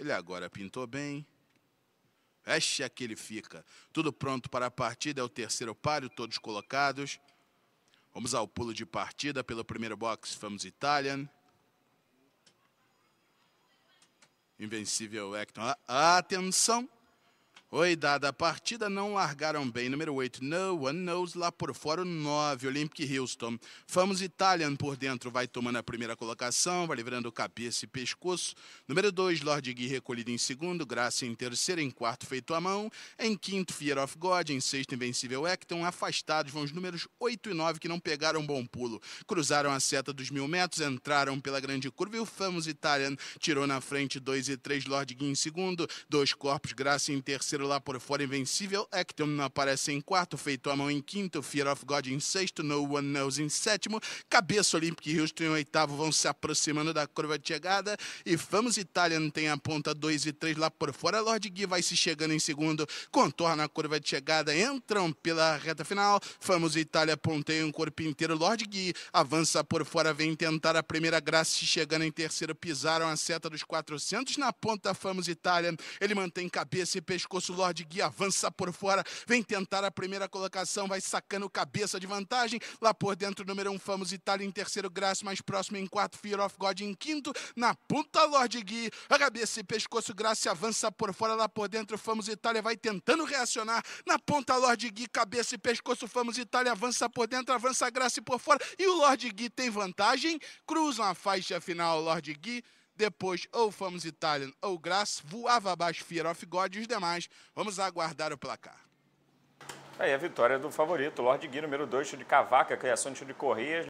Ele agora pintou bem. Este é que ele fica. Tudo pronto para a partida, é o terceiro páreo, todos colocados. Vamos ao pulo de partida pelo primeiro box, Vamos Italian. Invencível Acton. Atenção! Oi, Dada, a partida não largaram bem. Número 8, No One Knows lá por fora. O 9, Olympic Houston. Famos Italian por dentro, vai tomando a primeira colocação, vai livrando cabeça e pescoço. Número 2, Lord Gui recolhido em segundo, Graça em terceiro, em quarto, feito a mão. Em quinto, Fear of God, em sexto, Invencível Acton. Afastados vão os números 8 e 9 que não pegaram bom pulo. Cruzaram a seta dos mil metros, entraram pela grande curva e o Famos Italian tirou na frente 2 e 3, Lord Gui em segundo, dois corpos, Graça em terceiro lá por fora invencível, Acton aparece em quarto, Feito a mão em quinto, Fear of God em sexto, No One Knows em sétimo, Cabeça Olympic e Houston em oitavo vão se aproximando da curva de chegada e Famos Italian tem a ponta 2 e 3 lá por fora, Lord Gui vai se chegando em segundo, contorna a curva de chegada, entram pela reta final, Famos Itália ponteia um corpo inteiro, Lord Gui avança por fora, vem tentar a primeira graça, chegando em terceiro, pisaram a seta dos 400 na ponta, Famos Itália, ele mantém cabeça e pescoço isso, Lorde Gui avança por fora, vem tentar a primeira colocação, vai sacando cabeça de vantagem, lá por dentro, número 1, um, Famos Itália em terceiro, Graça mais próximo em quarto, Fear of God em quinto, na ponta, Lorde Gui, a cabeça e pescoço, Graça avança por fora, lá por dentro, Famos Itália vai tentando reacionar, na ponta, Lorde Gui, cabeça e pescoço, Famos Itália avança por dentro, avança Graça e por fora, e o Lorde Gui tem vantagem, cruzam a faixa final, Lorde Gui, depois, ou fomos Italian ou Graça, voava abaixo Fear of God e os demais. Vamos aguardar o placar. Aí a vitória do favorito, Lord Gui, número 2, de Cavaca, criação de Correias.